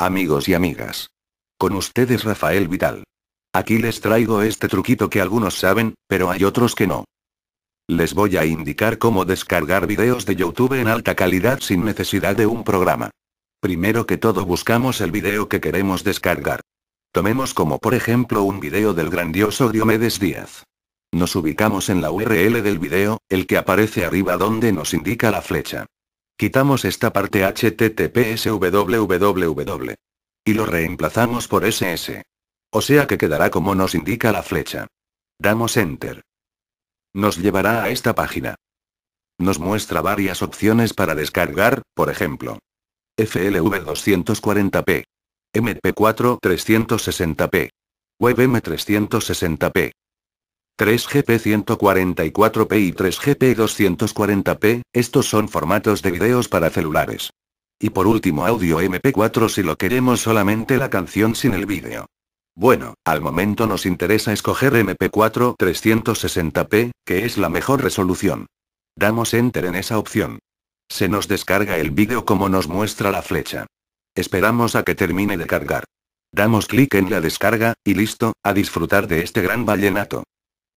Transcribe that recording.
Amigos y amigas. Con ustedes Rafael Vital. Aquí les traigo este truquito que algunos saben, pero hay otros que no. Les voy a indicar cómo descargar videos de YouTube en alta calidad sin necesidad de un programa. Primero que todo buscamos el video que queremos descargar. Tomemos como por ejemplo un video del grandioso Diomedes Díaz. Nos ubicamos en la URL del video, el que aparece arriba donde nos indica la flecha. Quitamos esta parte https y lo reemplazamos por ss. O sea que quedará como nos indica la flecha. Damos enter. Nos llevará a esta página. Nos muestra varias opciones para descargar, por ejemplo. FLV 240p. MP4 360p. WebM 360p. 3GP144p y 3GP240p, estos son formatos de videos para celulares. Y por último audio MP4 si lo queremos solamente la canción sin el vídeo. Bueno, al momento nos interesa escoger MP4 360p, que es la mejor resolución. Damos enter en esa opción. Se nos descarga el vídeo como nos muestra la flecha. Esperamos a que termine de cargar. Damos clic en la descarga, y listo, a disfrutar de este gran vallenato.